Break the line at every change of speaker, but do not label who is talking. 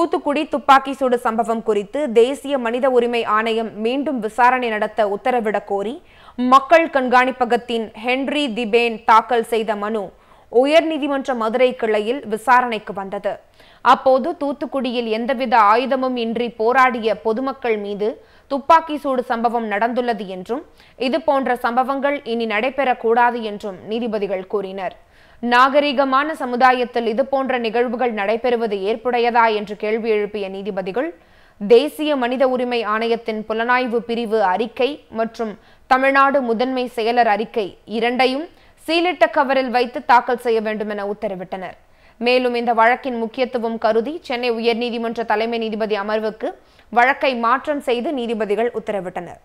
தூத்துக்குடி துப்பாக்கி சூடு சம்பவம் குறித்து தேசிய மனித உரிமை ஆணையம் மீண்டும் விசாரணை நடத்த உத்தரவிடக் கோரி மக்கள் கண்காணிப்பகத்தின் ஹென்றி திபேன் தாக்கல் செய்த மனு உயர்நீதிமன்ற மதுரை கிளையில் விசாரணைக்கு வந்தது அப்போது தூத்துக்குடியில் எந்தவித ஆயுதமும் இன்றி போராடிய பொதுமக்கள் மீது துப்பாக்கி சூடு சம்பவம் நடந்துள்ளது என்றும் இது போன்ற சம்பவங்கள் இனி நடைபெறக்கூடாது என்றும் நீதிபதிகள் கூறினர் நாகரீகமான சமுதாயத்தில் இது போன்ற நிகழ்வுகள் நடைபெறுவது ஏற்புடையதா என்று கேள்வி எழுப்பிய நீதிபதிகள் தேசிய மனித உரிமை ஆணையத்தின் புலனாய்வு பிரிவு அறிக்கை மற்றும் தமிழ்நாடு முதன்மை செயலர் அறிக்கை இரண்டையும் சீலிட்ட கவரில் வைத்து தாக்கல் செய்ய வேண்டும் என உத்தரவிட்டனர் மேலும் இந்த வழக்கின் முக்கியத்துவம் கருதி சென்னை உயர்நீதிமன்ற தலைமை நீதிபதி அமர்வுக்கு வழக்கை மாற்றம் செய்து நீதிபதிகள் உத்தரவிட்டனர்